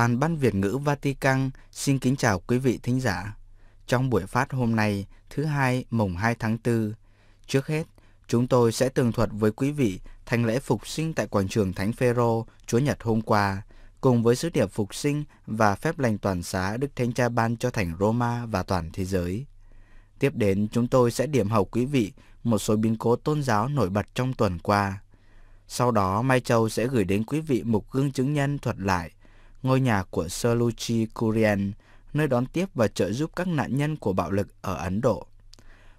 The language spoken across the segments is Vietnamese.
Toàn Ban Việt ngữ Vatican xin kính chào quý vị thính giả. Trong buổi phát hôm nay, thứ hai mùng 2 tháng 4, trước hết, chúng tôi sẽ tường thuật với quý vị thành lễ phục sinh tại quảng trường Thánh Phêrô Chúa Nhật hôm qua, cùng với sứ điệp phục sinh và phép lành toàn xá Đức Thánh Cha ban cho thành Roma và toàn thế giới. Tiếp đến, chúng tôi sẽ điểm hầu quý vị một số biến cố tôn giáo nổi bật trong tuần qua. Sau đó, Mai Châu sẽ gửi đến quý vị một gương chứng nhân thuật lại ngôi nhà của Soluchi Kurian, nơi đón tiếp và trợ giúp các nạn nhân của bạo lực ở Ấn Độ.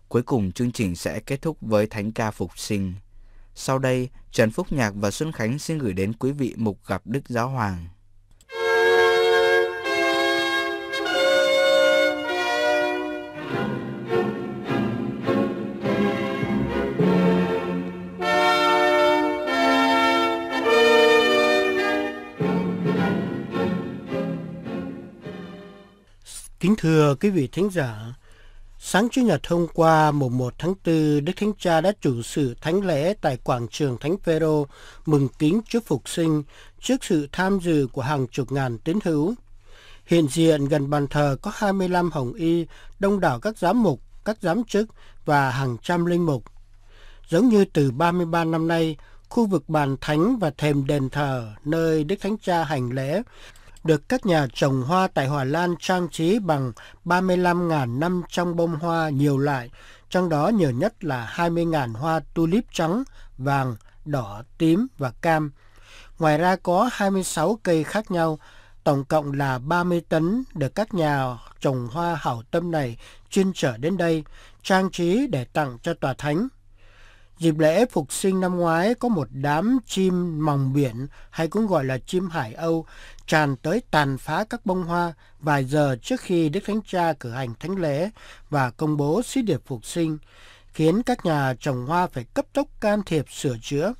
Cuối cùng chương trình sẽ kết thúc với thánh ca phục sinh. Sau đây, Trần Phúc Nhạc và Xuân Khánh xin gửi đến quý vị mục gặp Đức Giáo Hoàng. Thưa quý vị thính giả, sáng Chủ nhật hôm qua mùng 1 tháng 4, Đức Thánh Cha đã chủ sự thánh lễ tại quảng trường Thánh Phêrô mừng kính trước phục sinh trước sự tham dự của hàng chục ngàn tín hữu. Hiện diện gần bàn thờ có 25 hồng y, đông đảo các giám mục, các giám chức và hàng trăm linh mục. Giống như từ 33 năm nay, khu vực bàn thánh và thềm đền thờ nơi Đức Thánh Cha hành lễ được các nhà trồng hoa tại Hòa Lan trang trí bằng 35.500 bông hoa nhiều loại, trong đó nhiều nhất là 20.000 hoa tulip trắng, vàng, đỏ, tím và cam. Ngoài ra có 26 cây khác nhau, tổng cộng là 30 tấn được các nhà trồng hoa hảo tâm này chuyên trở đến đây, trang trí để tặng cho tòa thánh. Dịp lễ phục sinh năm ngoái có một đám chim mòng biển hay cũng gọi là chim hải Âu tràn tới tàn phá các bông hoa vài giờ trước khi Đức Thánh Cha cử hành thánh lễ và công bố sứ điệp phục sinh, khiến các nhà trồng hoa phải cấp tốc can thiệp sửa chữa.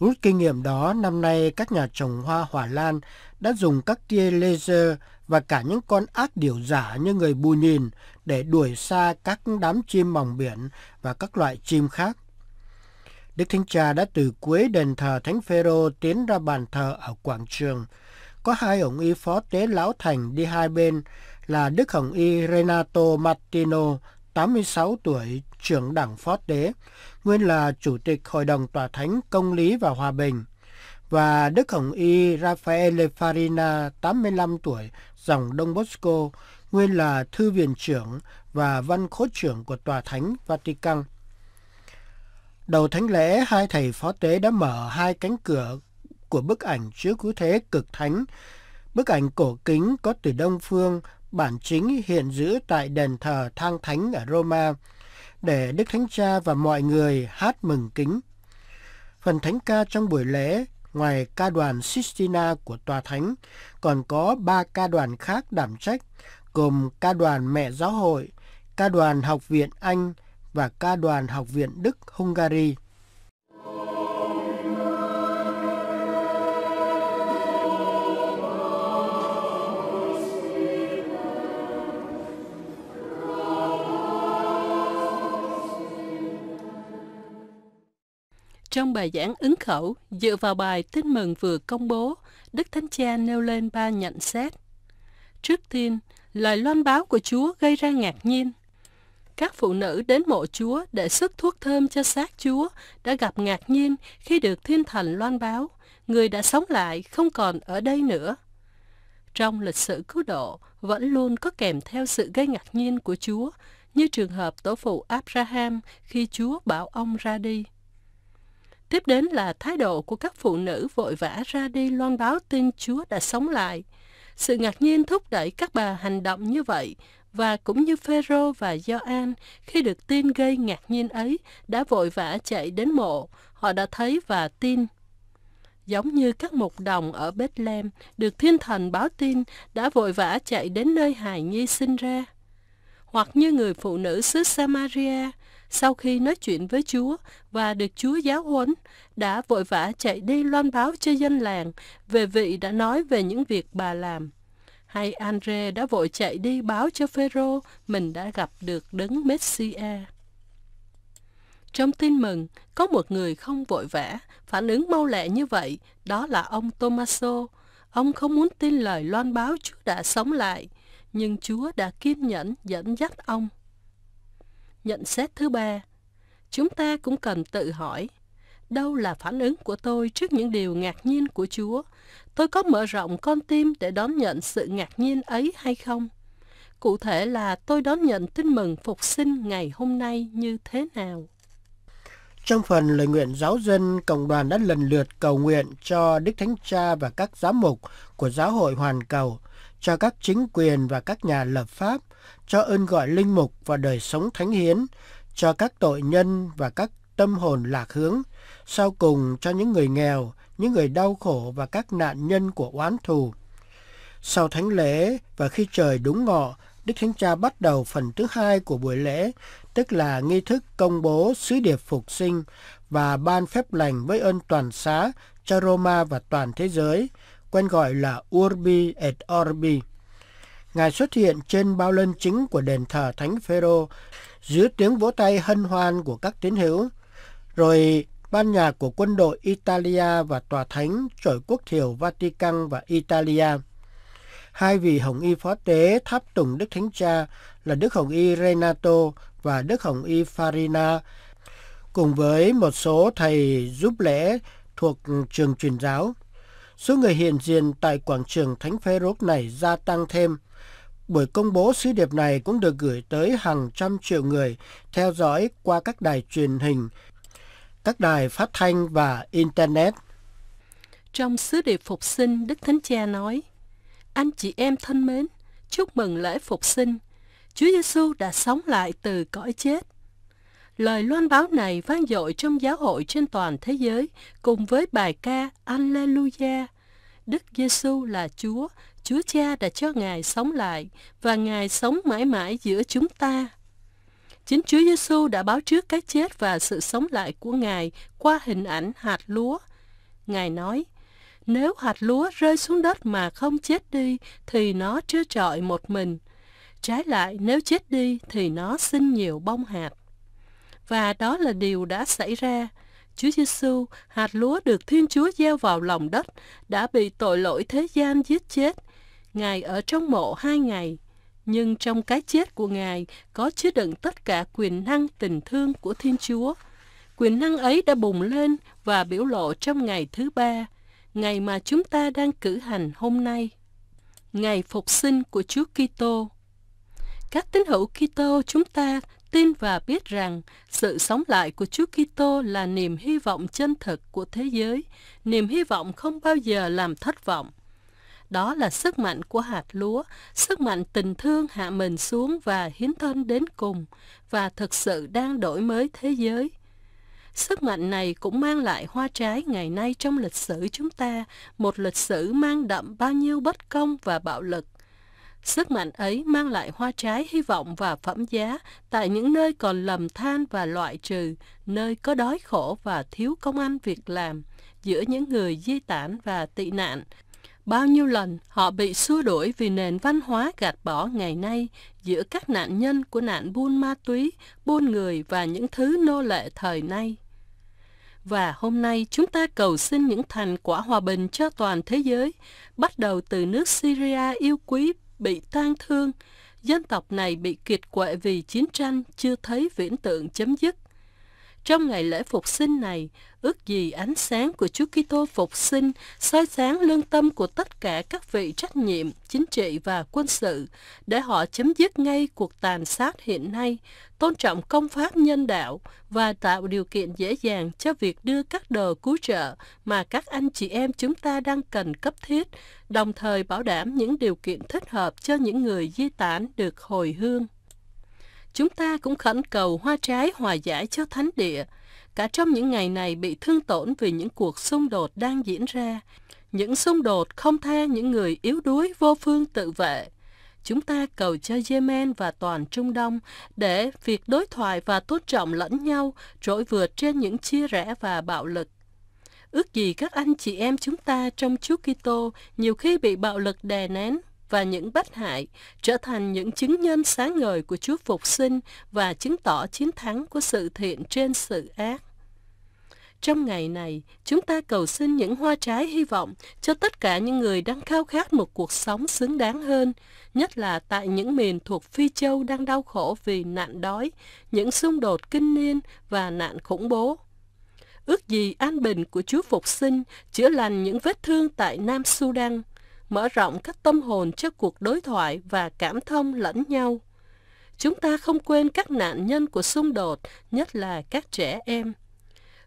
Rút kinh nghiệm đó, năm nay các nhà trồng hoa Hòa Lan đã dùng các tia laser và cả những con ác điểu giả như người bù nhìn để đuổi xa các đám chim mỏng biển và các loại chim khác. Đức Thánh Cha đã từ cuối đền thờ Thánh Phêrô tiến ra bàn thờ ở quảng trường. Có hai ông y phó tế lão thành đi hai bên là Đức Hồng y Renato Martino, 86 tuổi, trưởng đảng phó tế, nguyên là Chủ tịch Hội đồng Tòa Thánh Công lý và Hòa bình, và Đức Hồng y Rafael Farina, 85 tuổi, dòng Đông Bosco, nguyên là Thư viện trưởng và Văn Khố trưởng của Tòa Thánh Vatican. Đầu thánh lễ, hai thầy phó tế đã mở hai cánh cửa của bức ảnh chứa cứu thế cực thánh. Bức ảnh cổ kính có từ Đông Phương, bản chính hiện giữ tại đền thờ Thang Thánh ở Roma, để Đức Thánh Cha và mọi người hát mừng kính. Phần thánh ca trong buổi lễ, ngoài ca đoàn Sistina của Tòa Thánh, còn có ba ca đoàn khác đảm trách, gồm ca đoàn Mẹ Giáo hội, ca đoàn Học viện Anh, và ca đoàn Học viện Đức Hungary. Trong bài giảng ứng khẩu, dựa vào bài Tin mừng vừa công bố, Đức Thánh Cha nêu lên ba nhận xét. Trước tiên, lời loan báo của Chúa gây ra ngạc nhiên các phụ nữ đến mộ Chúa để sức thuốc thơm cho xác Chúa đã gặp ngạc nhiên khi được thiên thần loan báo, người đã sống lại không còn ở đây nữa. Trong lịch sử cứu độ, vẫn luôn có kèm theo sự gây ngạc nhiên của Chúa, như trường hợp tổ phụ Abraham khi Chúa bảo ông ra đi. Tiếp đến là thái độ của các phụ nữ vội vã ra đi loan báo tin Chúa đã sống lại. Sự ngạc nhiên thúc đẩy các bà hành động như vậy và cũng như Phêrô và Gioan khi được tin gây ngạc nhiên ấy đã vội vã chạy đến mộ, họ đã thấy và tin. Giống như các mục đồng ở Bethlehem được thiên thần báo tin đã vội vã chạy đến nơi hài nhi sinh ra. Hoặc như người phụ nữ xứ Samaria, sau khi nói chuyện với Chúa và được Chúa giáo huấn, đã vội vã chạy đi loan báo cho dân làng về vị đã nói về những việc bà làm hay Andre đã vội chạy đi báo cho Phêrô mình đã gặp được đấng Messia. Trong tin mừng, có một người không vội vã, phản ứng mau lẹ như vậy, đó là ông Tomaso. Ông không muốn tin lời loan báo Chúa đã sống lại, nhưng Chúa đã kiên nhẫn dẫn dắt ông. Nhận xét thứ ba, chúng ta cũng cần tự hỏi đâu là phản ứng của tôi trước những điều ngạc nhiên của Chúa? Tôi có mở rộng con tim để đón nhận sự ngạc nhiên ấy hay không? Cụ thể là tôi đón nhận tin mừng phục sinh ngày hôm nay như thế nào? Trong phần lời nguyện giáo dân, cộng đoàn đã lần lượt cầu nguyện cho Đức Thánh Cha và các giám mục của giáo hội hoàn cầu, cho các chính quyền và các nhà lập pháp, cho ơn gọi linh mục và đời sống thánh hiến, cho các tội nhân và các tâm hồn lạc hướng, sau cùng cho những người nghèo, những người đau khổ và các nạn nhân của oán thù. Sau thánh lễ và khi trời đúng ngọ, Đức Thánh Cha bắt đầu phần thứ hai của buổi lễ, tức là nghi thức công bố sứ điệp phục sinh và ban phép lành với ơn toàn xá cho Roma và toàn thế giới, quen gọi là Urbi et Orbi. Ngài xuất hiện trên bao lân chính của đền thờ Thánh Phêrô dưới tiếng vỗ tay hân hoan của các tín hữu rồi ban nhạc của quân đội Italia và tòa thánh chổi quốc thiểu Vatican và Italia. Hai vị hồng y phó tế tháp tùng Đức Thánh Cha là Đức Hồng y Renato và Đức Hồng y Farina, cùng với một số thầy giúp lễ thuộc trường truyền giáo. Số người hiện diện tại quảng trường Thánh Phê Rốt này gia tăng thêm. Buổi công bố sứ điệp này cũng được gửi tới hàng trăm triệu người theo dõi qua các đài truyền hình, các đài phát thanh và Internet. Trong sứ điệp phục sinh, Đức Thánh Cha nói, Anh chị em thân mến, chúc mừng lễ phục sinh. Chúa Giêsu đã sống lại từ cõi chết. Lời loan báo này vang dội trong giáo hội trên toàn thế giới cùng với bài ca Alleluia. Đức Giêsu là Chúa, Chúa Cha đã cho Ngài sống lại và Ngài sống mãi mãi giữa chúng ta. Chính Chúa Giêsu đã báo trước cái chết và sự sống lại của Ngài qua hình ảnh hạt lúa. Ngài nói, nếu hạt lúa rơi xuống đất mà không chết đi thì nó trơ trọi một mình. Trái lại, nếu chết đi thì nó sinh nhiều bông hạt. Và đó là điều đã xảy ra. Chúa Giêsu, hạt lúa được Thiên Chúa gieo vào lòng đất, đã bị tội lỗi thế gian giết chết. Ngài ở trong mộ hai ngày, nhưng trong cái chết của Ngài có chứa đựng tất cả quyền năng tình thương của Thiên Chúa. Quyền năng ấy đã bùng lên và biểu lộ trong ngày thứ ba, ngày mà chúng ta đang cử hành hôm nay, ngày phục sinh của Chúa Kitô. Các tín hữu Kitô chúng ta tin và biết rằng sự sống lại của Chúa Kitô là niềm hy vọng chân thực của thế giới, niềm hy vọng không bao giờ làm thất vọng. Đó là sức mạnh của hạt lúa, sức mạnh tình thương hạ mình xuống và hiến thân đến cùng, và thực sự đang đổi mới thế giới. Sức mạnh này cũng mang lại hoa trái ngày nay trong lịch sử chúng ta, một lịch sử mang đậm bao nhiêu bất công và bạo lực. Sức mạnh ấy mang lại hoa trái hy vọng và phẩm giá tại những nơi còn lầm than và loại trừ, nơi có đói khổ và thiếu công ăn việc làm, giữa những người di tản và tị nạn, Bao nhiêu lần họ bị xua đuổi vì nền văn hóa gạt bỏ ngày nay giữa các nạn nhân của nạn buôn ma túy, buôn người và những thứ nô lệ thời nay. Và hôm nay chúng ta cầu xin những thành quả hòa bình cho toàn thế giới, bắt đầu từ nước Syria yêu quý bị tan thương, dân tộc này bị kiệt quệ vì chiến tranh chưa thấy viễn tượng chấm dứt. Trong ngày lễ phục sinh này, ước gì ánh sáng của Chúa Kitô phục sinh soi sáng lương tâm của tất cả các vị trách nhiệm chính trị và quân sự để họ chấm dứt ngay cuộc tàn sát hiện nay, tôn trọng công pháp nhân đạo và tạo điều kiện dễ dàng cho việc đưa các đồ cứu trợ mà các anh chị em chúng ta đang cần cấp thiết, đồng thời bảo đảm những điều kiện thích hợp cho những người di tản được hồi hương chúng ta cũng khẩn cầu hoa trái hòa giải cho thánh địa. Cả trong những ngày này bị thương tổn vì những cuộc xung đột đang diễn ra, những xung đột không tha những người yếu đuối vô phương tự vệ. Chúng ta cầu cho Yemen và toàn Trung Đông để việc đối thoại và tôn trọng lẫn nhau trỗi vượt trên những chia rẽ và bạo lực. Ước gì các anh chị em chúng ta trong Chúa Kitô nhiều khi bị bạo lực đè nén và những bất hại trở thành những chứng nhân sáng ngời của Chúa Phục sinh và chứng tỏ chiến thắng của sự thiện trên sự ác. Trong ngày này, chúng ta cầu xin những hoa trái hy vọng cho tất cả những người đang khao khát một cuộc sống xứng đáng hơn, nhất là tại những miền thuộc Phi Châu đang đau khổ vì nạn đói, những xung đột kinh niên và nạn khủng bố. Ước gì an bình của Chúa Phục sinh chữa lành những vết thương tại Nam Sudan, mở rộng các tâm hồn cho cuộc đối thoại và cảm thông lẫn nhau. Chúng ta không quên các nạn nhân của xung đột, nhất là các trẻ em.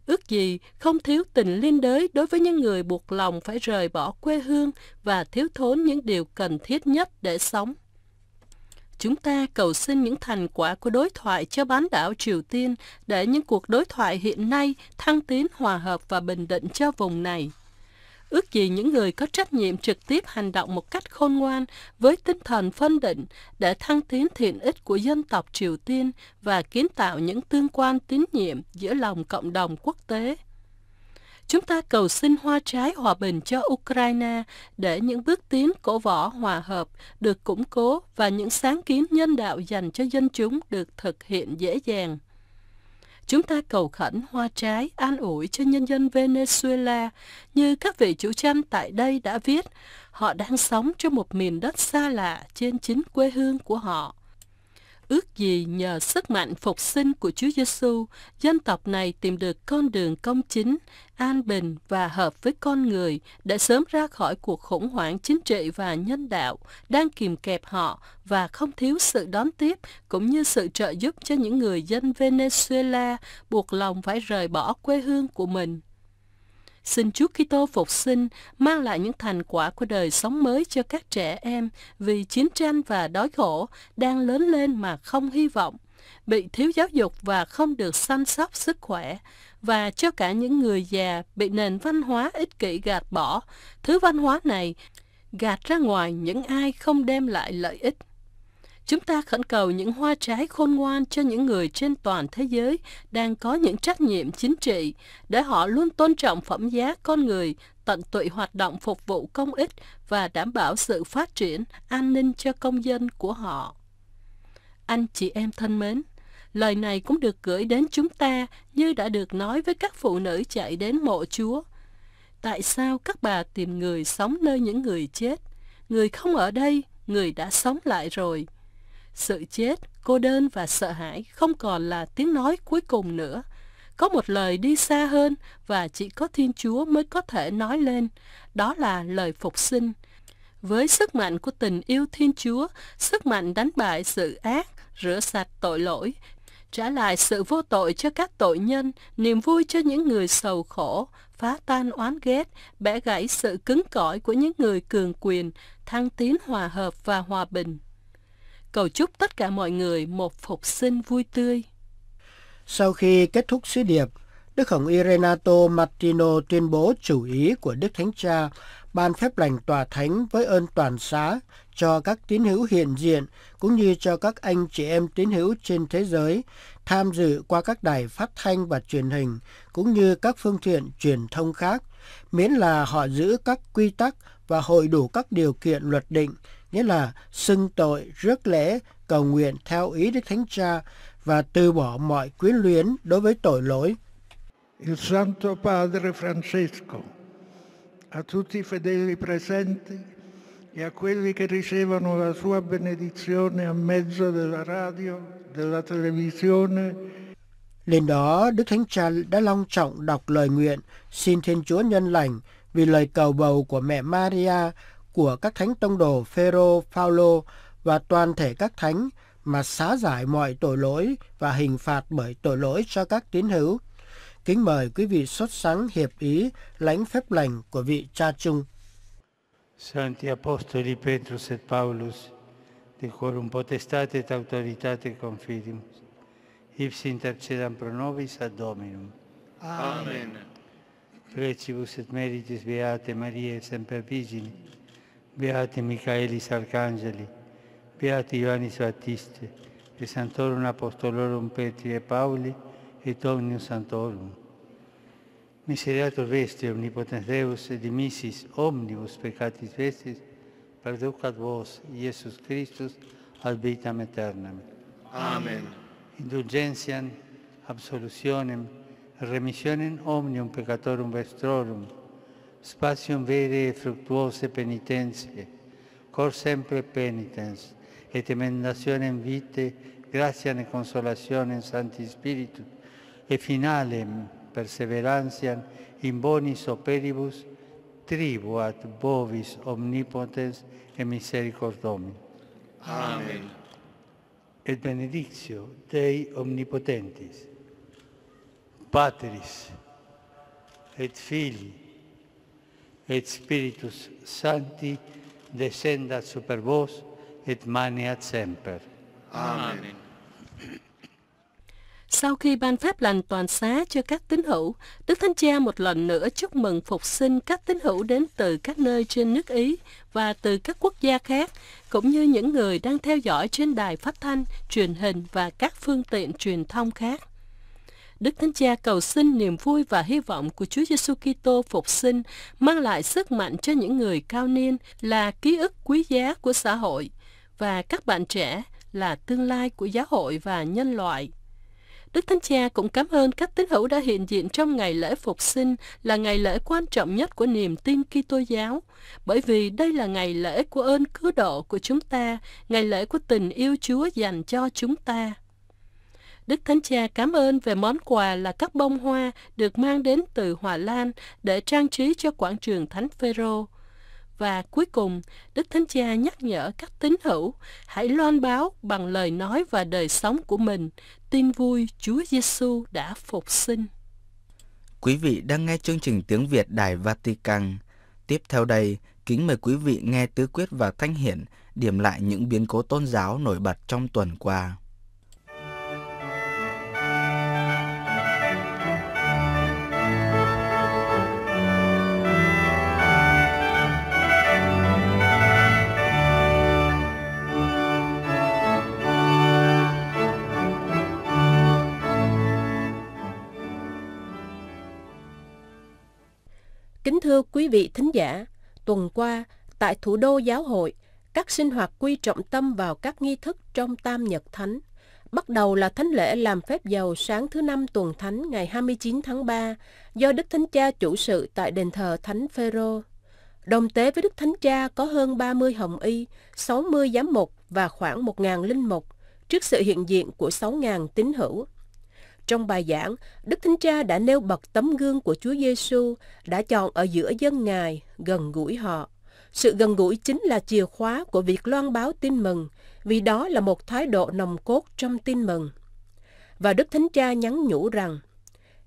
Ước gì không thiếu tình liên đới đối với những người buộc lòng phải rời bỏ quê hương và thiếu thốn những điều cần thiết nhất để sống. Chúng ta cầu xin những thành quả của đối thoại cho bán đảo Triều Tiên để những cuộc đối thoại hiện nay thăng tiến hòa hợp và bình định cho vùng này. Ước gì những người có trách nhiệm trực tiếp hành động một cách khôn ngoan với tinh thần phân định để thăng tiến thiện ích của dân tộc Triều Tiên và kiến tạo những tương quan tín nhiệm giữa lòng cộng đồng quốc tế. Chúng ta cầu xin hoa trái hòa bình cho Ukraine để những bước tiến cổ võ hòa hợp được củng cố và những sáng kiến nhân đạo dành cho dân chúng được thực hiện dễ dàng. Chúng ta cầu khẩn hoa trái an ủi cho nhân dân Venezuela như các vị chủ tranh tại đây đã viết, họ đang sống trong một miền đất xa lạ trên chính quê hương của họ. Ước gì nhờ sức mạnh phục sinh của Chúa Giêsu, dân tộc này tìm được con đường công chính, an bình và hợp với con người để sớm ra khỏi cuộc khủng hoảng chính trị và nhân đạo đang kìm kẹp họ và không thiếu sự đón tiếp cũng như sự trợ giúp cho những người dân Venezuela buộc lòng phải rời bỏ quê hương của mình. Xin Chúa Kitô phục sinh mang lại những thành quả của đời sống mới cho các trẻ em vì chiến tranh và đói khổ đang lớn lên mà không hy vọng, bị thiếu giáo dục và không được săn sóc sức khỏe và cho cả những người già bị nền văn hóa ích kỷ gạt bỏ. Thứ văn hóa này gạt ra ngoài những ai không đem lại lợi ích. Chúng ta khẩn cầu những hoa trái khôn ngoan cho những người trên toàn thế giới đang có những trách nhiệm chính trị, để họ luôn tôn trọng phẩm giá con người, tận tụy hoạt động phục vụ công ích và đảm bảo sự phát triển, an ninh cho công dân của họ. Anh chị em thân mến, lời này cũng được gửi đến chúng ta như đã được nói với các phụ nữ chạy đến mộ Chúa. Tại sao các bà tìm người sống nơi những người chết? Người không ở đây, người đã sống lại rồi. Sự chết, cô đơn và sợ hãi không còn là tiếng nói cuối cùng nữa. Có một lời đi xa hơn và chỉ có Thiên Chúa mới có thể nói lên, đó là lời phục sinh. Với sức mạnh của tình yêu Thiên Chúa, sức mạnh đánh bại sự ác, rửa sạch tội lỗi, trả lại sự vô tội cho các tội nhân, niềm vui cho những người sầu khổ, phá tan oán ghét, bẻ gãy sự cứng cỏi của những người cường quyền, thăng tiến hòa hợp và hòa bình cầu chúc tất cả mọi người một phục sinh vui tươi. Sau khi kết thúc sứ điệp, Đức Hồng Irenato Martino tuyên bố chủ ý của Đức Thánh Cha ban phép lành tòa thánh với ơn toàn xá cho các tín hữu hiện diện cũng như cho các anh chị em tín hữu trên thế giới tham dự qua các đài phát thanh và truyền hình cũng như các phương tiện truyền thông khác miễn là họ giữ các quy tắc và hội đủ các điều kiện luật định nghĩa là xưng tội, rước lễ, cầu nguyện theo ý Đức Thánh Cha và từ bỏ mọi quyến luyến đối với tội lỗi. Il Santo Padre Francesco, a tutti i fedeli presenti e a quelli che ricevono la sua benedizione a mezzo della radio, della televisione. Lên đó, Đức Thánh Cha đã long trọng đọc lời nguyện, xin Thiên Chúa nhân lành vì lời cầu bầu của mẹ Maria, của các thánh tông đồ Phêrô, Phaolô và toàn thể các thánh mà xá giải mọi tội lỗi và hình phạt bởi tội lỗi cho các tín hữu. Kính mời quý vị xuất sáng hiệp ý lãnh phép lành của vị cha chung. Santi Apostoli Petrus et Paulus, de potestate et autoritate confidimus, ipsi intercedam pro nobis ad Dominum. Amen. Precibus et meritis beate Mariae semper vigili, Beati Michaelis Arcangeli, Beati Ioannis Battiste, e Santorum Apostolorum Petri e Pauli, et Omnium Santorum. Miseriato Vestri, Omnipotens Deus, et dimissis omnibus peccatis Vestris, perducat vos, Iesus Christus, ad vitam aeternam. Amen. Indulgentiam, absolutionem, remissionem omnium peccatorum vestrorum, spazio vere e fruttuose penitenze, cor sempre penitens, et emendazione in vite, grazia e consolazione in Santi Spiritu, e finale perseveranziam in bonis operibus, tribuat bovis omnipotens e misericordomi. Amen. Et benedictio Dei omnipotentis, Patris, et Filii, et Spiritus Sancti descendat super vos et maniat semper. Amen. Sau khi ban phép lành toàn xá cho các tín hữu, Đức Thánh Cha một lần nữa chúc mừng phục sinh các tín hữu đến từ các nơi trên nước Ý và từ các quốc gia khác, cũng như những người đang theo dõi trên đài phát thanh, truyền hình và các phương tiện truyền thông khác. Đức Thánh Cha cầu xin niềm vui và hy vọng của Chúa Giêsu Kitô phục sinh mang lại sức mạnh cho những người cao niên là ký ức quý giá của xã hội và các bạn trẻ là tương lai của giáo hội và nhân loại. Đức Thánh Cha cũng cảm ơn các tín hữu đã hiện diện trong ngày lễ phục sinh là ngày lễ quan trọng nhất của niềm tin Kitô giáo, bởi vì đây là ngày lễ của ơn cứu độ của chúng ta, ngày lễ của tình yêu Chúa dành cho chúng ta. Đức Thánh Cha cảm ơn về món quà là các bông hoa được mang đến từ Hòa Lan để trang trí cho quảng trường Thánh Phêrô. Và cuối cùng, Đức Thánh Cha nhắc nhở các tín hữu hãy loan báo bằng lời nói và đời sống của mình tin vui Chúa Giêsu đã phục sinh. Quý vị đang nghe chương trình tiếng Việt Đài Vatican. Tiếp theo đây, kính mời quý vị nghe tứ quyết và thanh hiển điểm lại những biến cố tôn giáo nổi bật trong tuần qua. Kính thưa quý vị thính giả, tuần qua tại thủ đô giáo hội, các sinh hoạt quy trọng tâm vào các nghi thức trong Tam Nhật Thánh. Bắt đầu là thánh lễ làm phép dầu sáng thứ năm tuần thánh ngày 29 tháng 3 do Đức Thánh Cha chủ sự tại đền thờ Thánh Phêrô. Đồng tế với Đức Thánh Cha có hơn 30 hồng y, 60 giám mục và khoảng 1.000 linh mục trước sự hiện diện của 6.000 tín hữu. Trong bài giảng, Đức Thánh Cha đã nêu bật tấm gương của Chúa Giêsu đã chọn ở giữa dân Ngài, gần gũi họ. Sự gần gũi chính là chìa khóa của việc loan báo tin mừng, vì đó là một thái độ nồng cốt trong tin mừng. Và Đức Thánh Cha nhắn nhủ rằng,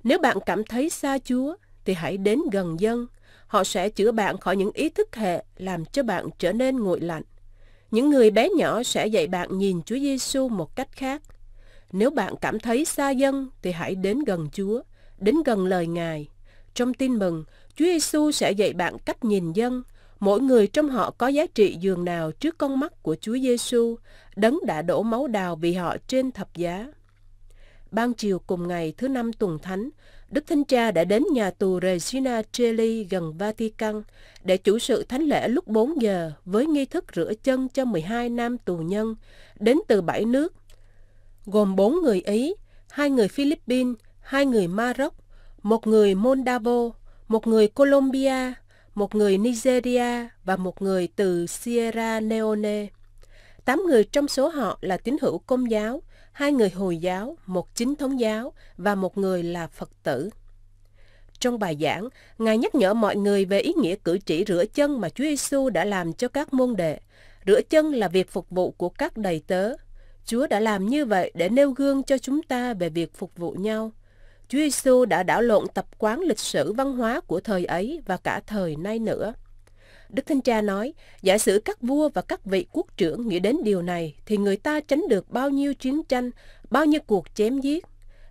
nếu bạn cảm thấy xa Chúa, thì hãy đến gần dân. Họ sẽ chữa bạn khỏi những ý thức hệ làm cho bạn trở nên nguội lạnh. Những người bé nhỏ sẽ dạy bạn nhìn Chúa Giêsu một cách khác – nếu bạn cảm thấy xa dân thì hãy đến gần Chúa, đến gần lời Ngài. Trong tin mừng, Chúa Giêsu sẽ dạy bạn cách nhìn dân. Mỗi người trong họ có giá trị dường nào trước con mắt của Chúa Giêsu, đấng đã đổ máu đào vì họ trên thập giá. Ban chiều cùng ngày thứ năm tuần thánh, Đức Thánh Cha đã đến nhà tù Regina Celli gần Vatican để chủ sự thánh lễ lúc 4 giờ với nghi thức rửa chân cho 12 nam tù nhân đến từ bảy nước gồm 4 người Ý, hai người Philippines, hai người Maroc, một người Moldavo, một người Colombia, một người Nigeria và một người từ Sierra Leone. Tám người trong số họ là tín hữu Công giáo, hai người Hồi giáo, một chính thống giáo và một người là Phật tử. Trong bài giảng, Ngài nhắc nhở mọi người về ý nghĩa cử chỉ rửa chân mà Chúa Giêsu đã làm cho các môn đệ. Rửa chân là việc phục vụ của các đầy tớ, Chúa đã làm như vậy để nêu gương cho chúng ta về việc phục vụ nhau. Chúa Giêsu đã đảo lộn tập quán lịch sử văn hóa của thời ấy và cả thời nay nữa. Đức Thánh Cha nói, giả sử các vua và các vị quốc trưởng nghĩ đến điều này thì người ta tránh được bao nhiêu chiến tranh, bao nhiêu cuộc chém giết.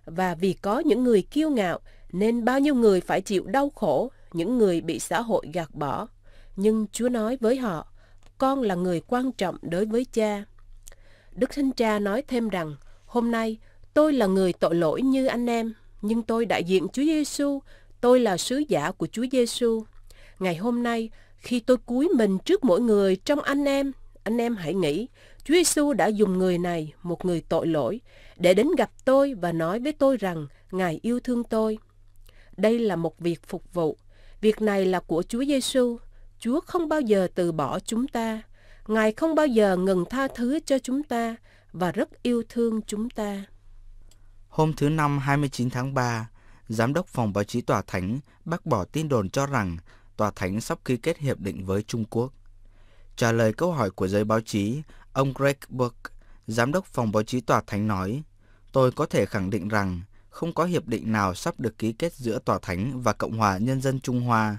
Và vì có những người kiêu ngạo nên bao nhiêu người phải chịu đau khổ, những người bị xã hội gạt bỏ. Nhưng Chúa nói với họ, con là người quan trọng đối với cha. Đức Thánh Cha nói thêm rằng, hôm nay tôi là người tội lỗi như anh em, nhưng tôi đại diện Chúa Giêsu, tôi là sứ giả của Chúa Giêsu. Ngày hôm nay, khi tôi cúi mình trước mỗi người trong anh em, anh em hãy nghĩ, Chúa Giêsu đã dùng người này, một người tội lỗi, để đến gặp tôi và nói với tôi rằng Ngài yêu thương tôi. Đây là một việc phục vụ. Việc này là của Chúa Giêsu. Chúa không bao giờ từ bỏ chúng ta. Ngài không bao giờ ngừng tha thứ cho chúng ta và rất yêu thương chúng ta. Hôm thứ Năm 29 tháng 3, Giám đốc Phòng Báo chí Tòa Thánh bác bỏ tin đồn cho rằng Tòa Thánh sắp ký kết hiệp định với Trung Quốc. Trả lời câu hỏi của giới báo chí, ông Greg Burke, Giám đốc Phòng Báo chí Tòa Thánh nói, Tôi có thể khẳng định rằng không có hiệp định nào sắp được ký kết giữa Tòa Thánh và Cộng hòa Nhân dân Trung Hoa.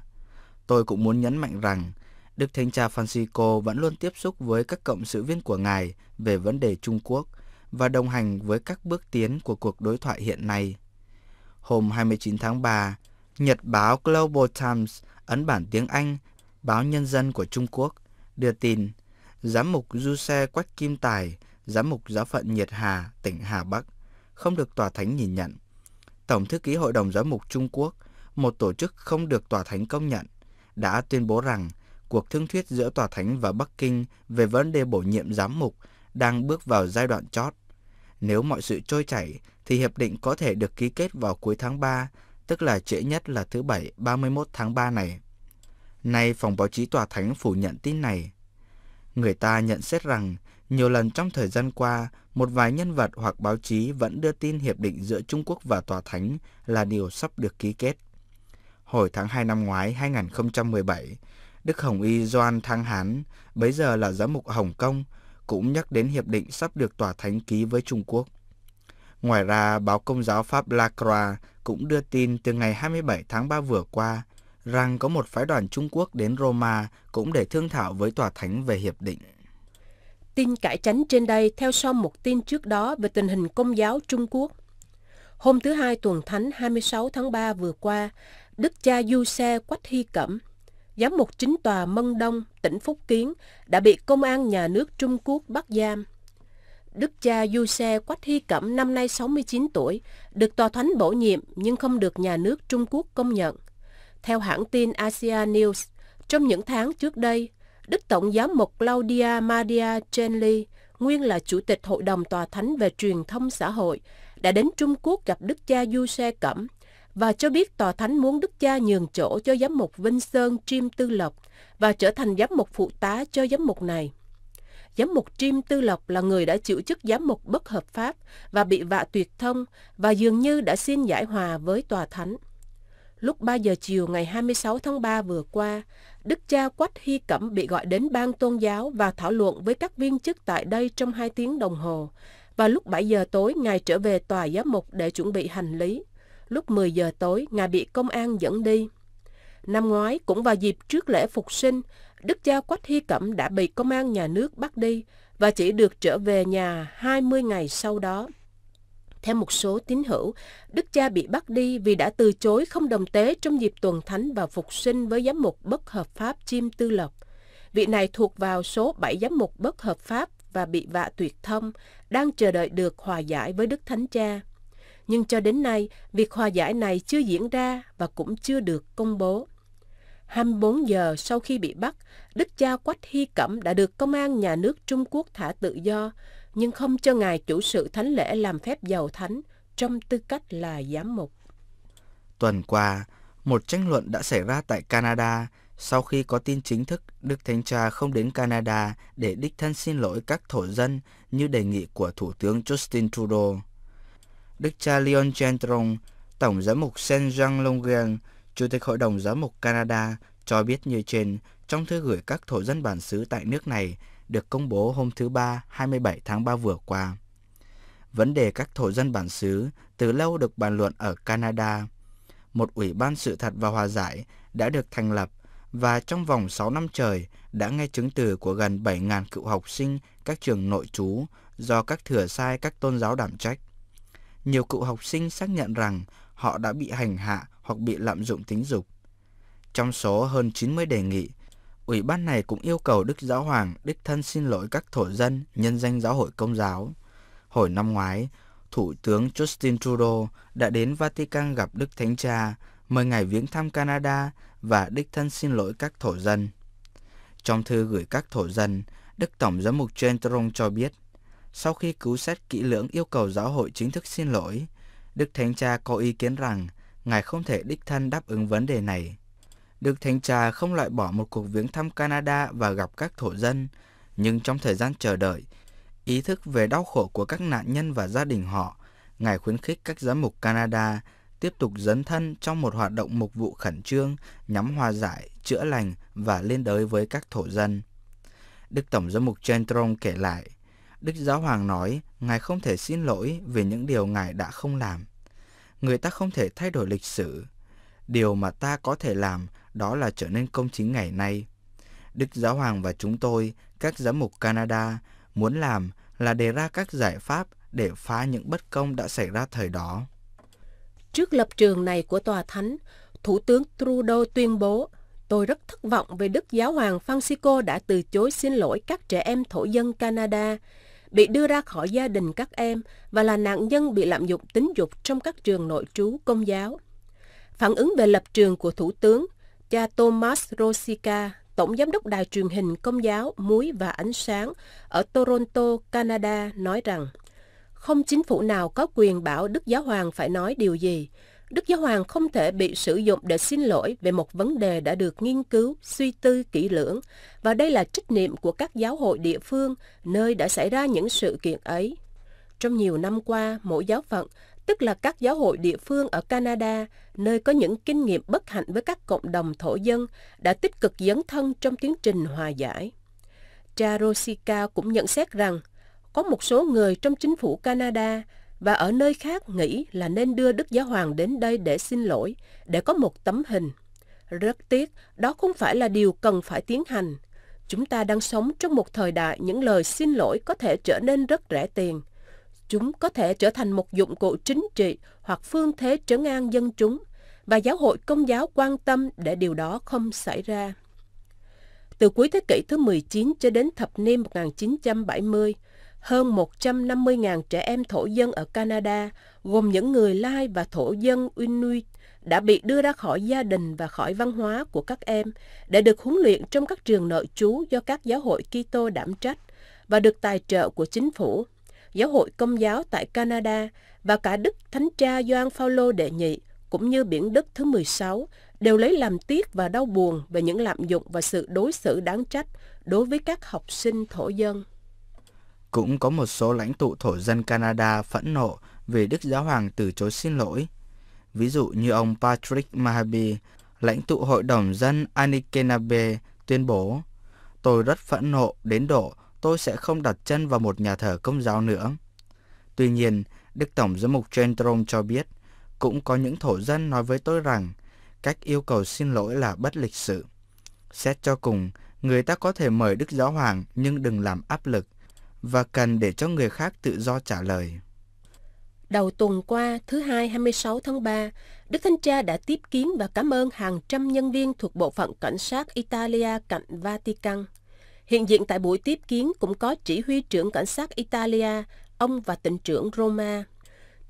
Tôi cũng muốn nhấn mạnh rằng Đức Thánh Cha Francisco vẫn luôn tiếp xúc với các cộng sự viên của Ngài về vấn đề Trung Quốc và đồng hành với các bước tiến của cuộc đối thoại hiện nay. Hôm 29 tháng 3, Nhật báo Global Times ấn bản tiếng Anh, báo Nhân dân của Trung Quốc, đưa tin Giám mục Du Xe Quách Kim Tài, Giám mục Giáo phận Nhiệt Hà, tỉnh Hà Bắc, không được Tòa Thánh nhìn nhận. Tổng thư ký Hội đồng Giám mục Trung Quốc, một tổ chức không được Tòa Thánh công nhận, đã tuyên bố rằng cuộc thương thuyết giữa Tòa Thánh và Bắc Kinh về vấn đề bổ nhiệm giám mục đang bước vào giai đoạn chót. Nếu mọi sự trôi chảy, thì hiệp định có thể được ký kết vào cuối tháng 3, tức là trễ nhất là thứ Bảy 31 tháng 3 này. Nay, phòng báo chí Tòa Thánh phủ nhận tin này. Người ta nhận xét rằng, nhiều lần trong thời gian qua, một vài nhân vật hoặc báo chí vẫn đưa tin hiệp định giữa Trung Quốc và Tòa Thánh là điều sắp được ký kết. Hồi tháng 2 năm ngoái 2017, Đức Hồng Y Doan Thăng Hán, bấy giờ là giám mục Hồng Kông, cũng nhắc đến hiệp định sắp được tòa thánh ký với Trung Quốc. Ngoài ra, báo Công giáo Pháp La Croix cũng đưa tin từ ngày 27 tháng 3 vừa qua rằng có một phái đoàn Trung Quốc đến Roma cũng để thương thảo với tòa thánh về hiệp định. Tin cải tránh trên đây theo so một tin trước đó về tình hình công giáo Trung Quốc. Hôm thứ Hai tuần Thánh 26 tháng 3 vừa qua, Đức cha Du Xe Quách Hy Cẩm giám mục chính tòa Mân Đông, tỉnh Phúc Kiến, đã bị Công an Nhà nước Trung Quốc bắt giam. Đức cha Du Xe Quách Hy Cẩm năm nay 69 tuổi, được tòa thánh bổ nhiệm nhưng không được nhà nước Trung Quốc công nhận. Theo hãng tin Asia News, trong những tháng trước đây, Đức Tổng giám mục Claudia Maria Chenli, nguyên là Chủ tịch Hội đồng Tòa Thánh về Truyền thông Xã hội, đã đến Trung Quốc gặp Đức cha Du Xe Cẩm – và cho biết tòa thánh muốn đức cha nhường chỗ cho giám mục Vinh Sơn Trim Tư Lộc và trở thành giám mục phụ tá cho giám mục này. Giám mục Trim Tư Lộc là người đã chịu chức giám mục bất hợp pháp và bị vạ tuyệt thông và dường như đã xin giải hòa với tòa thánh. Lúc 3 giờ chiều ngày 26 tháng 3 vừa qua, Đức cha Quách Hy Cẩm bị gọi đến ban tôn giáo và thảo luận với các viên chức tại đây trong 2 tiếng đồng hồ. Và lúc 7 giờ tối, Ngài trở về tòa giám mục để chuẩn bị hành lý lúc 10 giờ tối Ngài bị công an dẫn đi. Năm ngoái, cũng vào dịp trước lễ phục sinh, Đức cha Quách Hy Cẩm đã bị công an nhà nước bắt đi và chỉ được trở về nhà 20 ngày sau đó. Theo một số tín hữu, Đức cha bị bắt đi vì đã từ chối không đồng tế trong dịp tuần thánh và phục sinh với giám mục bất hợp pháp Chim Tư Lộc. Vị này thuộc vào số 7 giám mục bất hợp pháp và bị vạ tuyệt thông, đang chờ đợi được hòa giải với Đức Thánh Cha nhưng cho đến nay, việc hòa giải này chưa diễn ra và cũng chưa được công bố. 24 giờ sau khi bị bắt, đức cha Quách Hy Cẩm đã được công an nhà nước Trung Quốc thả tự do, nhưng không cho ngài chủ sự thánh lễ làm phép giàu thánh trong tư cách là giám mục. Tuần qua, một tranh luận đã xảy ra tại Canada sau khi có tin chính thức Đức Thánh Cha không đến Canada để đích thân xin lỗi các thổ dân như đề nghị của Thủ tướng Justin Trudeau. Đức cha Leon Gentron, Tổng giám mục Saint Jean Longen, Chủ tịch Hội đồng Giám mục Canada cho biết như trên trong thư gửi các thổ dân bản xứ tại nước này được công bố hôm thứ Ba 27 tháng 3 vừa qua. Vấn đề các thổ dân bản xứ từ lâu được bàn luận ở Canada. Một ủy ban sự thật và hòa giải đã được thành lập và trong vòng 6 năm trời đã nghe chứng từ của gần 7.000 cựu học sinh các trường nội trú do các thừa sai các tôn giáo đảm trách nhiều cựu học sinh xác nhận rằng họ đã bị hành hạ hoặc bị lạm dụng tính dục. Trong số hơn 90 đề nghị, ủy ban này cũng yêu cầu Đức Giáo Hoàng đích thân xin lỗi các thổ dân nhân danh giáo hội công giáo. Hồi năm ngoái, Thủ tướng Justin Trudeau đã đến Vatican gặp Đức Thánh Cha, mời ngài viếng thăm Canada và đích thân xin lỗi các thổ dân. Trong thư gửi các thổ dân, Đức Tổng giám mục Chen cho biết – sau khi cứu xét kỹ lưỡng yêu cầu giáo hội chính thức xin lỗi, Đức Thánh Cha có ý kiến rằng Ngài không thể đích thân đáp ứng vấn đề này. Đức Thánh Cha không loại bỏ một cuộc viếng thăm Canada và gặp các thổ dân, nhưng trong thời gian chờ đợi, ý thức về đau khổ của các nạn nhân và gia đình họ, Ngài khuyến khích các giám mục Canada tiếp tục dấn thân trong một hoạt động mục vụ khẩn trương nhắm hòa giải, chữa lành và liên đới với các thổ dân. Đức Tổng giám mục Chantron kể lại, Đức Giáo Hoàng nói Ngài không thể xin lỗi về những điều Ngài đã không làm. Người ta không thể thay đổi lịch sử. Điều mà ta có thể làm đó là trở nên công chính ngày nay. Đức Giáo Hoàng và chúng tôi, các giám mục Canada, muốn làm là đề ra các giải pháp để phá những bất công đã xảy ra thời đó. Trước lập trường này của Tòa Thánh, Thủ tướng Trudeau tuyên bố Tôi rất thất vọng về Đức Giáo hoàng Francisco đã từ chối xin lỗi các trẻ em thổ dân Canada bị đưa ra khỏi gia đình các em và là nạn nhân bị lạm dụng tính dục trong các trường nội trú công giáo. Phản ứng về lập trường của Thủ tướng, cha Thomas Rosica, Tổng Giám đốc Đài truyền hình Công giáo Muối và Ánh sáng ở Toronto, Canada nói rằng không chính phủ nào có quyền bảo Đức Giáo Hoàng phải nói điều gì, Đức Giáo Hoàng không thể bị sử dụng để xin lỗi về một vấn đề đã được nghiên cứu, suy tư kỹ lưỡng, và đây là trách nhiệm của các giáo hội địa phương nơi đã xảy ra những sự kiện ấy. Trong nhiều năm qua, mỗi giáo phận, tức là các giáo hội địa phương ở Canada, nơi có những kinh nghiệm bất hạnh với các cộng đồng thổ dân, đã tích cực dấn thân trong tiến trình hòa giải. Cha Rosica cũng nhận xét rằng, có một số người trong chính phủ Canada và ở nơi khác nghĩ là nên đưa Đức Giáo Hoàng đến đây để xin lỗi, để có một tấm hình. Rất tiếc, đó không phải là điều cần phải tiến hành. Chúng ta đang sống trong một thời đại những lời xin lỗi có thể trở nên rất rẻ tiền. Chúng có thể trở thành một dụng cụ chính trị hoặc phương thế trấn an dân chúng, và giáo hội công giáo quan tâm để điều đó không xảy ra. Từ cuối thế kỷ thứ 19 cho đến thập niên 1970, hơn 150.000 trẻ em thổ dân ở Canada, gồm những người Lai và thổ dân Inuit, đã bị đưa ra khỏi gia đình và khỏi văn hóa của các em để được huấn luyện trong các trường nội trú do các giáo hội Kitô đảm trách và được tài trợ của chính phủ, giáo hội công giáo tại Canada và cả Đức Thánh Cha Gioan Phaolô đệ nhị cũng như biển Đức thứ 16 đều lấy làm tiếc và đau buồn về những lạm dụng và sự đối xử đáng trách đối với các học sinh thổ dân. Cũng có một số lãnh tụ thổ dân Canada phẫn nộ vì Đức Giáo Hoàng từ chối xin lỗi. Ví dụ như ông Patrick Mahabi, lãnh tụ hội đồng dân Anikenabe tuyên bố Tôi rất phẫn nộ đến độ tôi sẽ không đặt chân vào một nhà thờ công giáo nữa. Tuy nhiên, Đức Tổng giám mục Gentrom cho biết, cũng có những thổ dân nói với tôi rằng cách yêu cầu xin lỗi là bất lịch sự. Xét cho cùng, người ta có thể mời Đức Giáo Hoàng nhưng đừng làm áp lực và cần để cho người khác tự do trả lời. Đầu tuần qua, thứ hai 26 tháng 3, Đức Thanh Cha đã tiếp kiến và cảm ơn hàng trăm nhân viên thuộc Bộ phận Cảnh sát Italia cạnh Vatican. Hiện diện tại buổi tiếp kiến cũng có chỉ huy trưởng cảnh sát Italia, ông và tỉnh trưởng Roma.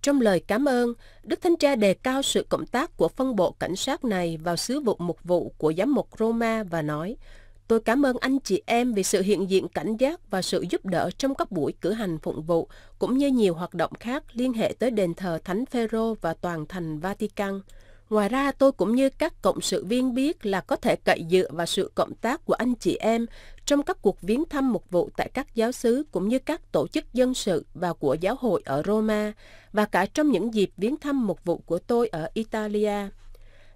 Trong lời cảm ơn, Đức Thanh Cha đề cao sự cộng tác của phân bộ cảnh sát này vào sứ vụ mục vụ của giám mục Roma và nói – Tôi cảm ơn anh chị em vì sự hiện diện cảnh giác và sự giúp đỡ trong các buổi cử hành phụng vụ, cũng như nhiều hoạt động khác liên hệ tới đền thờ Thánh Phaero và toàn thành Vatican. Ngoài ra, tôi cũng như các cộng sự viên biết là có thể cậy dựa vào sự cộng tác của anh chị em trong các cuộc viếng thăm mục vụ tại các giáo xứ cũng như các tổ chức dân sự và của giáo hội ở Roma và cả trong những dịp viếng thăm mục vụ của tôi ở Italia.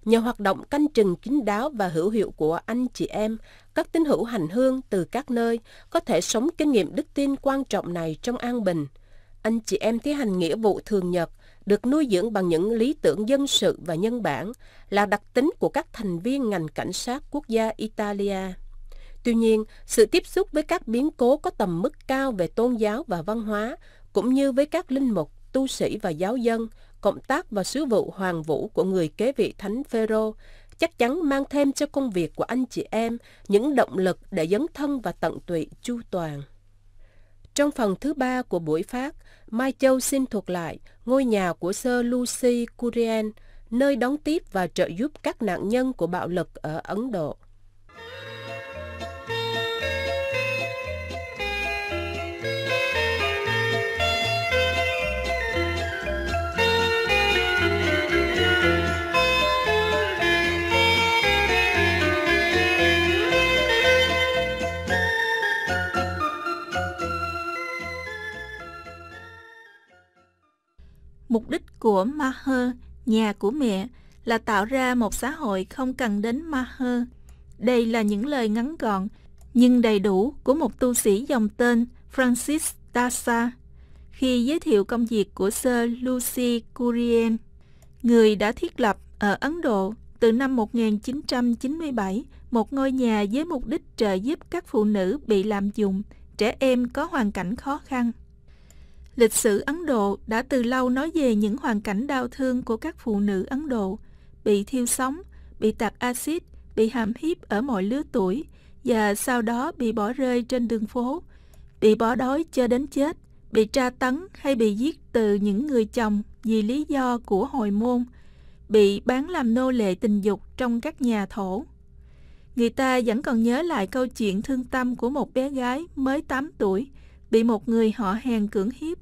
Nhờ hoạt động canh chừng chính đáo và hữu hiệu của anh chị em, các tín hữu hành hương từ các nơi có thể sống kinh nghiệm đức tin quan trọng này trong an bình. Anh chị em thi hành nghĩa vụ thường nhật được nuôi dưỡng bằng những lý tưởng dân sự và nhân bản là đặc tính của các thành viên ngành cảnh sát quốc gia Italia. Tuy nhiên, sự tiếp xúc với các biến cố có tầm mức cao về tôn giáo và văn hóa, cũng như với các linh mục, tu sĩ và giáo dân, cộng tác và sứ vụ hoàng vũ của người kế vị Thánh Phêrô chắc chắn mang thêm cho công việc của anh chị em những động lực để dấn thân và tận tụy chu toàn. Trong phần thứ ba của buổi phát, Mai Châu xin thuật lại ngôi nhà của Sir Lucy Kurien, nơi đón tiếp và trợ giúp các nạn nhân của bạo lực ở Ấn Độ. Mục đích của Maher, nhà của mẹ, là tạo ra một xã hội không cần đến Maher. Đây là những lời ngắn gọn nhưng đầy đủ của một tu sĩ dòng tên Francis Dasa khi giới thiệu công việc của Sir Lucy Kurien, người đã thiết lập ở Ấn Độ từ năm 1997 một ngôi nhà với mục đích trợ giúp các phụ nữ bị lạm dụng, trẻ em có hoàn cảnh khó khăn. Lịch sử Ấn Độ đã từ lâu nói về những hoàn cảnh đau thương của các phụ nữ Ấn Độ, bị thiêu sống, bị tạt axit, bị hãm hiếp ở mọi lứa tuổi và sau đó bị bỏ rơi trên đường phố, bị bỏ đói cho đến chết, bị tra tấn hay bị giết từ những người chồng vì lý do của hồi môn, bị bán làm nô lệ tình dục trong các nhà thổ. Người ta vẫn còn nhớ lại câu chuyện thương tâm của một bé gái mới 8 tuổi bị một người họ hàng cưỡng hiếp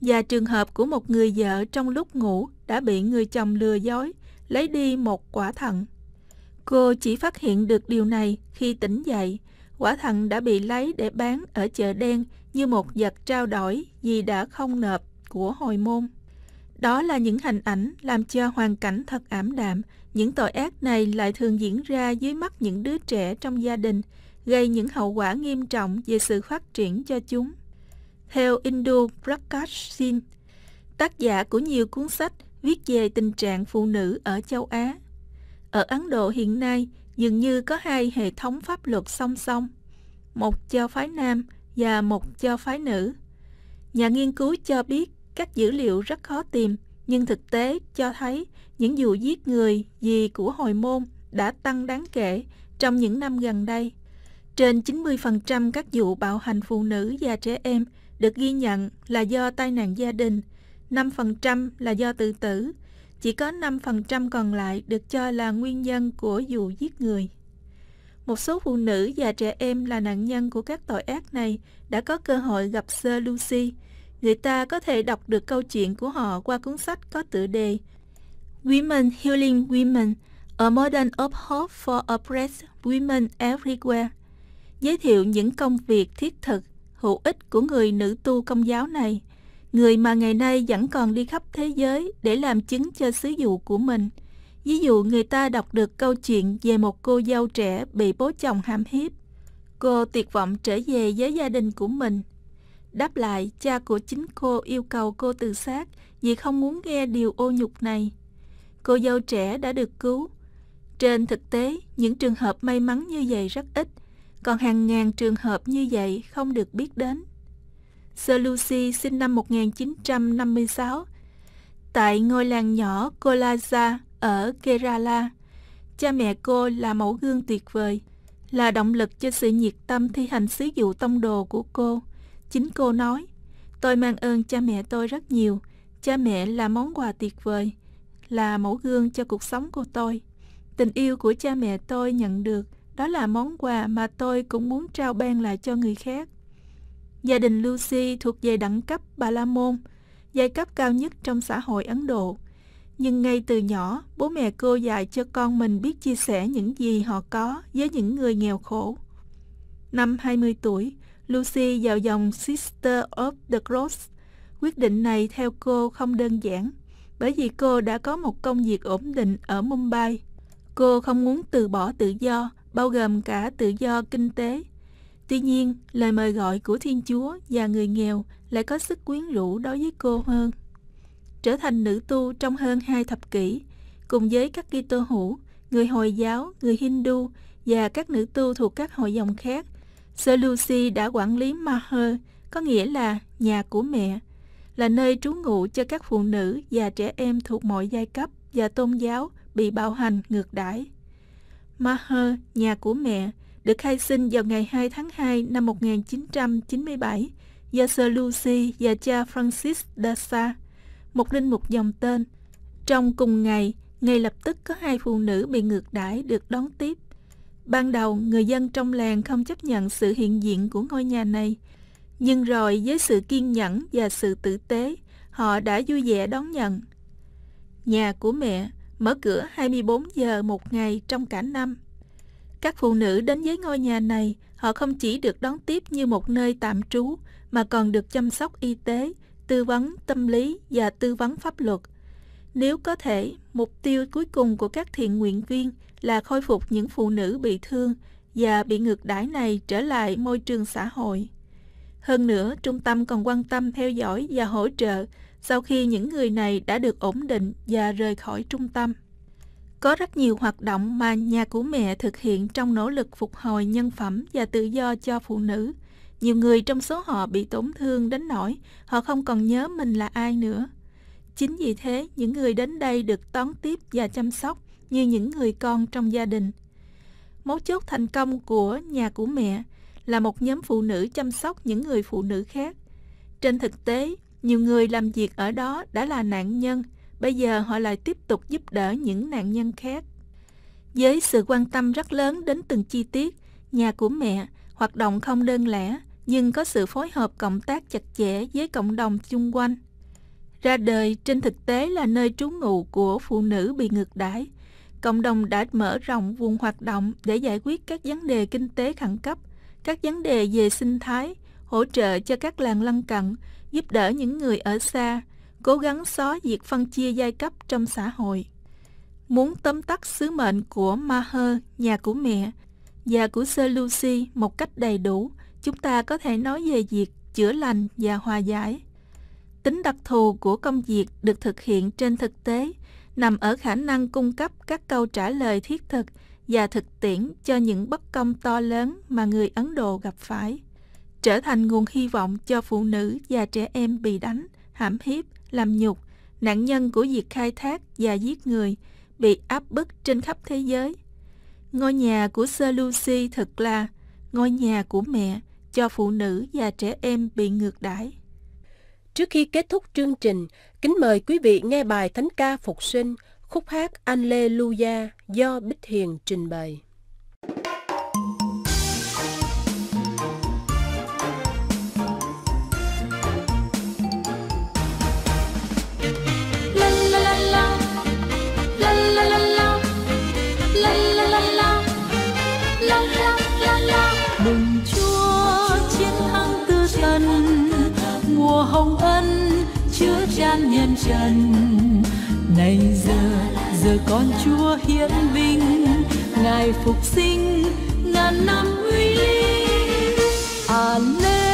và trường hợp của một người vợ trong lúc ngủ đã bị người chồng lừa dối, lấy đi một quả thận. Cô chỉ phát hiện được điều này khi tỉnh dậy. Quả thận đã bị lấy để bán ở chợ đen như một vật trao đổi vì đã không nộp của hồi môn. Đó là những hình ảnh làm cho hoàn cảnh thật ảm đạm. Những tội ác này lại thường diễn ra dưới mắt những đứa trẻ trong gia đình, gây những hậu quả nghiêm trọng về sự phát triển cho chúng theo Indo Prakashin, tác giả của nhiều cuốn sách viết về tình trạng phụ nữ ở châu Á. Ở Ấn Độ hiện nay, dường như có hai hệ thống pháp luật song song, một cho phái nam và một cho phái nữ. Nhà nghiên cứu cho biết các dữ liệu rất khó tìm, nhưng thực tế cho thấy những vụ giết người vì của hồi môn đã tăng đáng kể trong những năm gần đây. Trên 90% các vụ bạo hành phụ nữ và trẻ em được ghi nhận là do tai nạn gia đình, 5% là do tự tử, chỉ có 5% còn lại được cho là nguyên nhân của vụ giết người. Một số phụ nữ và trẻ em là nạn nhân của các tội ác này đã có cơ hội gặp Sir Lucy. Người ta có thể đọc được câu chuyện của họ qua cuốn sách có tựa đề Women Healing Women, A Modern of Hope for Oppressed Women Everywhere giới thiệu những công việc thiết thực hữu ích của người nữ tu công giáo này, người mà ngày nay vẫn còn đi khắp thế giới để làm chứng cho sứ vụ của mình. Ví dụ người ta đọc được câu chuyện về một cô dâu trẻ bị bố chồng ham hiếp. Cô tuyệt vọng trở về với gia đình của mình. Đáp lại, cha của chính cô yêu cầu cô tự sát vì không muốn nghe điều ô nhục này. Cô dâu trẻ đã được cứu. Trên thực tế, những trường hợp may mắn như vậy rất ít còn hàng ngàn trường hợp như vậy không được biết đến. Sir Lucy sinh năm 1956 tại ngôi làng nhỏ Kolaza ở Kerala. Cha mẹ cô là mẫu gương tuyệt vời, là động lực cho sự nhiệt tâm thi hành sứ vụ tông đồ của cô. Chính cô nói, tôi mang ơn cha mẹ tôi rất nhiều, cha mẹ là món quà tuyệt vời, là mẫu gương cho cuộc sống của tôi. Tình yêu của cha mẹ tôi nhận được đó là món quà mà tôi cũng muốn trao ban lại cho người khác. Gia đình Lucy thuộc về đẳng cấp Bà La Môn, giai cấp cao nhất trong xã hội Ấn Độ. Nhưng ngay từ nhỏ, bố mẹ cô dạy cho con mình biết chia sẻ những gì họ có với những người nghèo khổ. Năm 20 tuổi, Lucy vào dòng Sister of the Cross. Quyết định này theo cô không đơn giản, bởi vì cô đã có một công việc ổn định ở Mumbai. Cô không muốn từ bỏ tự do, bao gồm cả tự do kinh tế. Tuy nhiên, lời mời gọi của Thiên Chúa và người nghèo lại có sức quyến rũ đối với cô hơn. Trở thành nữ tu trong hơn hai thập kỷ, cùng với các Kitô hữu, người Hồi giáo, người Hindu và các nữ tu thuộc các hội dòng khác, Sơ Lucy đã quản lý Maher, có nghĩa là nhà của mẹ, là nơi trú ngụ cho các phụ nữ và trẻ em thuộc mọi giai cấp và tôn giáo bị bạo hành ngược đãi. Maher, nhà của mẹ, được khai sinh vào ngày 2 tháng 2 năm 1997 do Sir Lucy và cha Francis Dasa, một linh mục dòng tên. Trong cùng ngày, ngay lập tức có hai phụ nữ bị ngược đãi được đón tiếp. Ban đầu, người dân trong làng không chấp nhận sự hiện diện của ngôi nhà này, nhưng rồi với sự kiên nhẫn và sự tử tế, họ đã vui vẻ đón nhận. Nhà của mẹ mở cửa 24 giờ một ngày trong cả năm. Các phụ nữ đến với ngôi nhà này, họ không chỉ được đón tiếp như một nơi tạm trú, mà còn được chăm sóc y tế, tư vấn tâm lý và tư vấn pháp luật. Nếu có thể, mục tiêu cuối cùng của các thiện nguyện viên là khôi phục những phụ nữ bị thương và bị ngược đãi này trở lại môi trường xã hội. Hơn nữa, trung tâm còn quan tâm theo dõi và hỗ trợ sau khi những người này đã được ổn định và rời khỏi trung tâm. Có rất nhiều hoạt động mà nhà của mẹ thực hiện trong nỗ lực phục hồi nhân phẩm và tự do cho phụ nữ. Nhiều người trong số họ bị tổn thương đến nỗi họ không còn nhớ mình là ai nữa. Chính vì thế, những người đến đây được đón tiếp và chăm sóc như những người con trong gia đình. Mấu chốt thành công của nhà của mẹ là một nhóm phụ nữ chăm sóc những người phụ nữ khác. Trên thực tế, nhiều người làm việc ở đó đã là nạn nhân, bây giờ họ lại tiếp tục giúp đỡ những nạn nhân khác. Với sự quan tâm rất lớn đến từng chi tiết, nhà của mẹ hoạt động không đơn lẻ nhưng có sự phối hợp cộng tác chặt chẽ với cộng đồng xung quanh. Ra đời trên thực tế là nơi trú ngụ của phụ nữ bị ngược đãi. Cộng đồng đã mở rộng vùng hoạt động để giải quyết các vấn đề kinh tế khẩn cấp, các vấn đề về sinh thái, hỗ trợ cho các làng lân cận, giúp đỡ những người ở xa, cố gắng xóa diệt phân chia giai cấp trong xã hội. Muốn tóm tắt sứ mệnh của Maher, nhà của mẹ, và của Sir Lucy một cách đầy đủ, chúng ta có thể nói về việc chữa lành và hòa giải. Tính đặc thù của công việc được thực hiện trên thực tế nằm ở khả năng cung cấp các câu trả lời thiết thực và thực tiễn cho những bất công to lớn mà người Ấn Độ gặp phải trở thành nguồn hy vọng cho phụ nữ và trẻ em bị đánh, hãm hiếp, làm nhục, nạn nhân của việc khai thác và giết người, bị áp bức trên khắp thế giới. Ngôi nhà của Sir Lucy thật là ngôi nhà của mẹ cho phụ nữ và trẻ em bị ngược đãi. Trước khi kết thúc chương trình, kính mời quý vị nghe bài Thánh ca Phục sinh, khúc hát Alleluia do Bích Hiền trình bày. hồng ân chứa trang nhân trần này giờ giờ con chúa hiển vinh ngài phục sinh ngàn năm uy linh à lên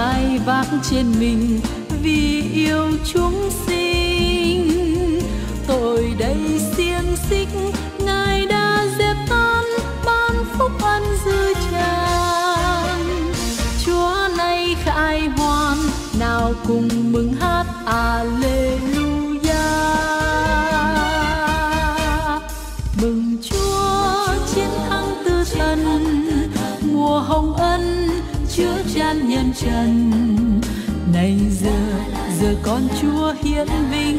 ai vác trên mình vì yêu chúng sinh con chúa hiển vinh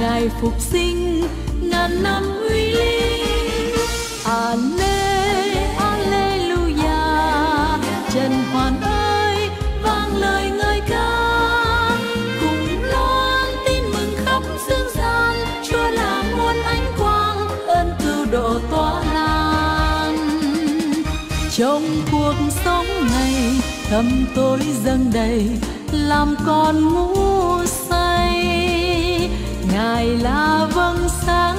ngài phục sinh ngàn năm uy linh ale alleluia trần hoàn ơi vang lời ngợi ca cùng loan tin mừng khắp dương gian chúa là muôn ánh quang ơn cứu độ tỏa lan trong cuộc sống này thầm tối dâng đầy làm con ngủ say ngài là vầng sáng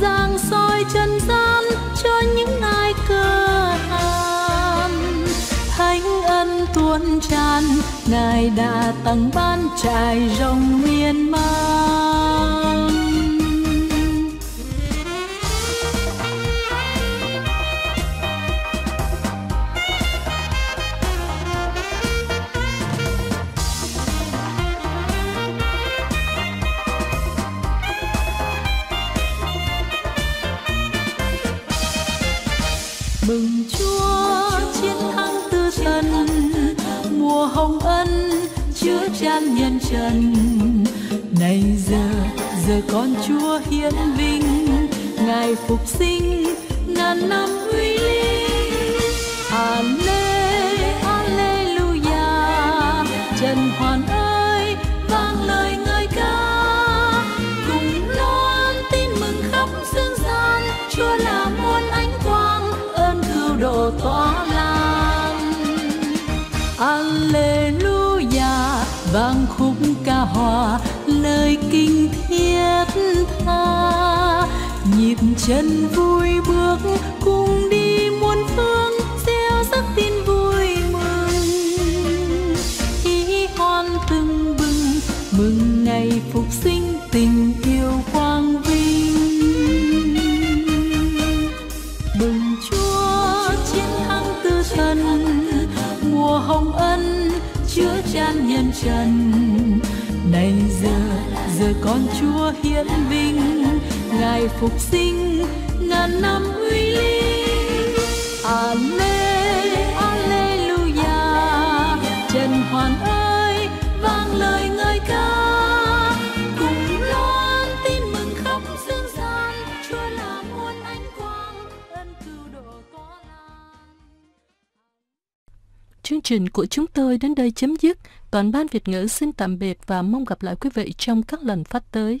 giang soi trần gian cho những ai cơ hàn thánh ân tuôn tràn ngài đã tặng ban trải rồng huy con chúa hiến vinh, ngài phục sinh ngàn năm chân vui bước ngài phục sinh ngàn năm uy linh ale alleluia trần hoàn ơi vang lời ngợi ca cùng loan tin mừng khắp dương gian chúa là muôn ánh quang ơn cứu độ có chương trình của chúng tôi đến đây chấm dứt toàn ban việt ngữ xin tạm biệt và mong gặp lại quý vị trong các lần phát tới